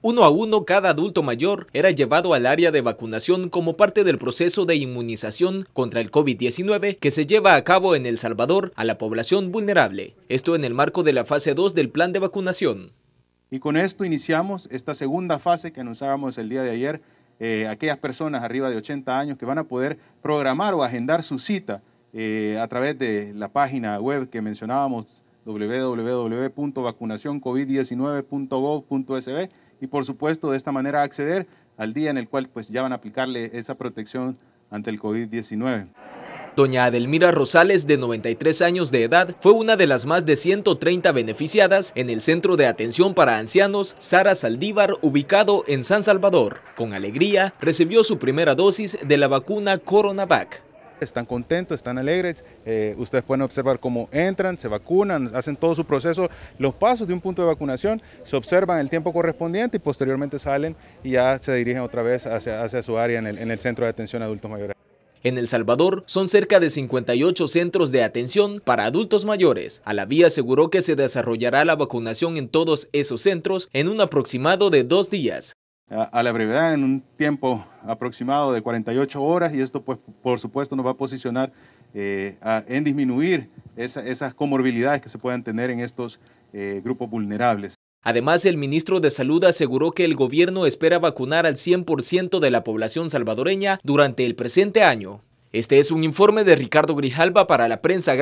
Uno a uno, cada adulto mayor era llevado al área de vacunación como parte del proceso de inmunización contra el COVID-19 que se lleva a cabo en El Salvador a la población vulnerable. Esto en el marco de la fase 2 del plan de vacunación. Y con esto iniciamos esta segunda fase que anunciábamos el día de ayer. Eh, aquellas personas arriba de 80 años que van a poder programar o agendar su cita eh, a través de la página web que mencionábamos www.vacunacioncovid19.gov.sb y por supuesto de esta manera acceder al día en el cual pues ya van a aplicarle esa protección ante el COVID-19. Doña Adelmira Rosales, de 93 años de edad, fue una de las más de 130 beneficiadas en el Centro de Atención para Ancianos Sara Saldívar, ubicado en San Salvador. Con alegría, recibió su primera dosis de la vacuna Coronavac están contentos, están alegres. Eh, ustedes pueden observar cómo entran, se vacunan, hacen todo su proceso, los pasos de un punto de vacunación, se observan el tiempo correspondiente y posteriormente salen y ya se dirigen otra vez hacia, su área en el, en el Centro de Atención a Adultos Mayores. En El Salvador son cerca de 58 centros de atención para adultos mayores. A la vía aseguró que se desarrollará la vacunación en todos esos centros en un aproximado de dos días a la brevedad en un tiempo aproximado de 48 horas y esto pues por supuesto nos va a posicionar eh, en disminuir esas comorbilidades que se puedan tener en estos eh, grupos vulnerables. Además, el ministro de Salud aseguró que el gobierno espera vacunar al 100% de la población salvadoreña durante el presente año. Este es un informe de Ricardo Grijalba para la prensa